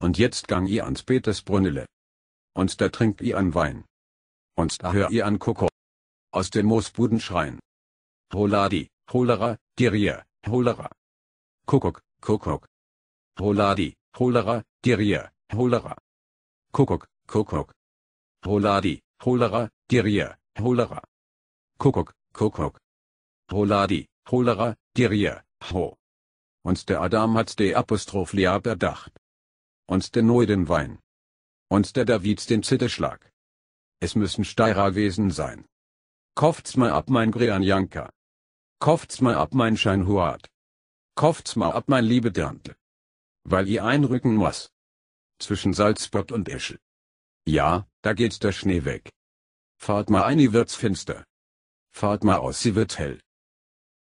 Und jetzt gang i ans Petersbrünnele. Und da trinkt i an Wein. Und da hör i an Koko. Aus dem Moosbuden schreien. Holadi, Holera, Dirier, Holera. Kuckuck, Kuckuck. Holadi, Holera, Dirier, Holera. Kuckuck, Kuckuck. Holadi, Holera, Dirier, Holera. Kuckuck, Kuckuck. Holadi, Holera, Dirier, Ho. Und der Adam hat de Apostroph Liab erdacht und der Noe den Wein. Und der David den Zitterschlag. Es müssen Steirer Wesen sein. Kauft's mal ab mein Grianjanka. Kauft's mal ab mein Scheinhuat. Kauft's mal ab mein liebe Dirndl. Weil ihr einrücken muss. Zwischen Salzburg und Eschel. Ja, da geht der Schnee weg. Fahrt mal ein, ihr wird's finster. Fahrt mal aus, sie wird hell.